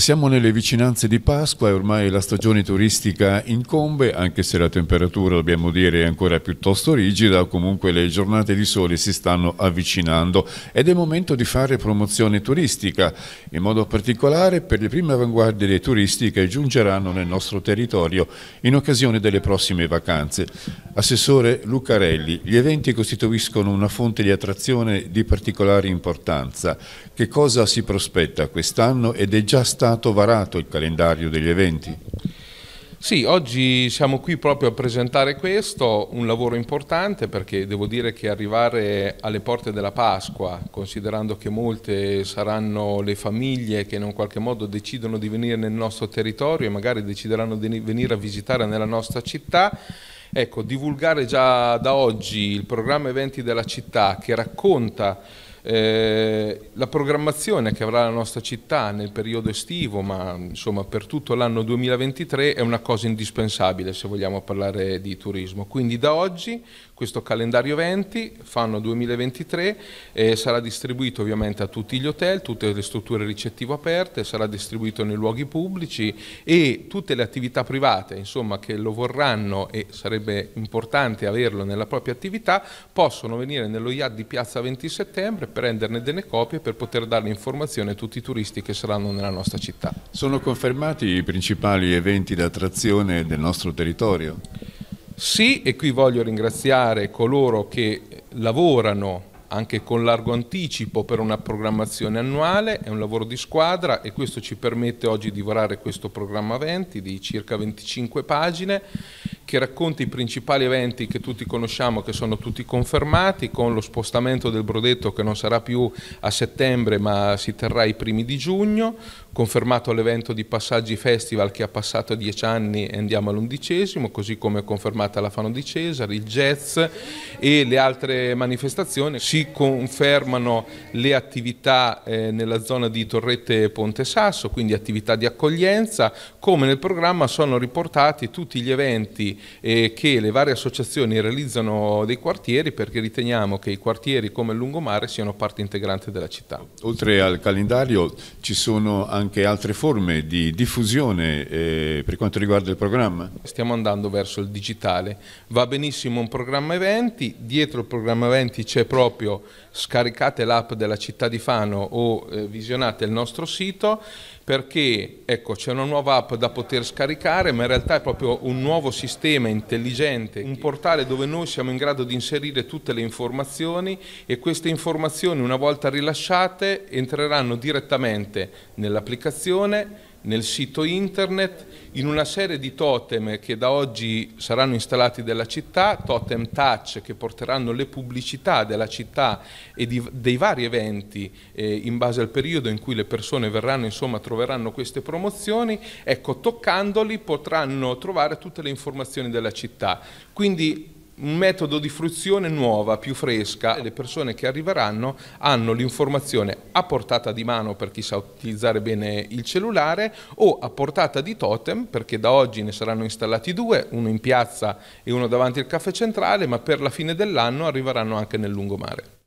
Siamo nelle vicinanze di Pasqua e ormai la stagione turistica incombe, anche se la temperatura, dobbiamo dire, è ancora piuttosto rigida, comunque le giornate di sole si stanno avvicinando ed è momento di fare promozione turistica, in modo particolare per le prime avanguardie turistiche che giungeranno nel nostro territorio in occasione delle prossime vacanze. Assessore Lucarelli, gli eventi costituiscono una fonte di attrazione di particolare importanza. Che cosa si prospetta quest'anno ed è già stato stato varato il calendario degli eventi. Sì, oggi siamo qui proprio a presentare questo, un lavoro importante perché devo dire che arrivare alle porte della Pasqua, considerando che molte saranno le famiglie che in un qualche modo decidono di venire nel nostro territorio e magari decideranno di venire a visitare nella nostra città, ecco, divulgare già da oggi il programma eventi della città che racconta eh, la programmazione che avrà la nostra città nel periodo estivo, ma insomma per tutto l'anno 2023, è una cosa indispensabile se vogliamo parlare di turismo. Quindi da oggi questo calendario 20, fanno 2023, eh, sarà distribuito ovviamente a tutti gli hotel, tutte le strutture ricettivo aperte, sarà distribuito nei luoghi pubblici e tutte le attività private insomma, che lo vorranno e sarebbe importante averlo nella propria attività possono venire nello IAD di Piazza 20 settembre prenderne delle copie per poter dare informazione a tutti i turisti che saranno nella nostra città. Sono confermati i principali eventi d'attrazione del nostro territorio? Sì, e qui voglio ringraziare coloro che lavorano anche con largo anticipo per una programmazione annuale, è un lavoro di squadra e questo ci permette oggi di varare questo programma 20 di circa 25 pagine che racconta i principali eventi che tutti conosciamo, che sono tutti confermati, con lo spostamento del Brodetto che non sarà più a settembre ma si terrà i primi di giugno, confermato l'evento di Passaggi Festival che ha passato dieci anni e andiamo all'undicesimo, così come è confermata la Fano di Cesare, il jazz e le altre manifestazioni. Si confermano le attività eh, nella zona di Torrette Ponte Sasso, quindi attività di accoglienza, come nel programma sono riportati tutti gli eventi eh, che le varie associazioni realizzano dei quartieri perché riteniamo che i quartieri come il lungomare siano parte integrante della città. Oltre al calendario ci sono anche altre forme di diffusione eh, per quanto riguarda il programma? Stiamo andando verso il digitale, va benissimo un programma eventi, dietro il programma eventi c'è proprio scaricate l'app della città di Fano o eh, visionate il nostro sito, perché ecco, c'è una nuova app da poter scaricare, ma in realtà è proprio un nuovo sistema intelligente, un portale dove noi siamo in grado di inserire tutte le informazioni e queste informazioni una volta rilasciate entreranno direttamente nell'applicazione nel sito internet, in una serie di totem che da oggi saranno installati dalla città, totem touch che porteranno le pubblicità della città e di, dei vari eventi eh, in base al periodo in cui le persone verranno, insomma, troveranno queste promozioni, ecco, toccandoli potranno trovare tutte le informazioni della città. Quindi un metodo di fruizione nuova, più fresca. Le persone che arriveranno hanno l'informazione a portata di mano per chi sa utilizzare bene il cellulare o a portata di totem perché da oggi ne saranno installati due, uno in piazza e uno davanti al caffè centrale, ma per la fine dell'anno arriveranno anche nel lungomare.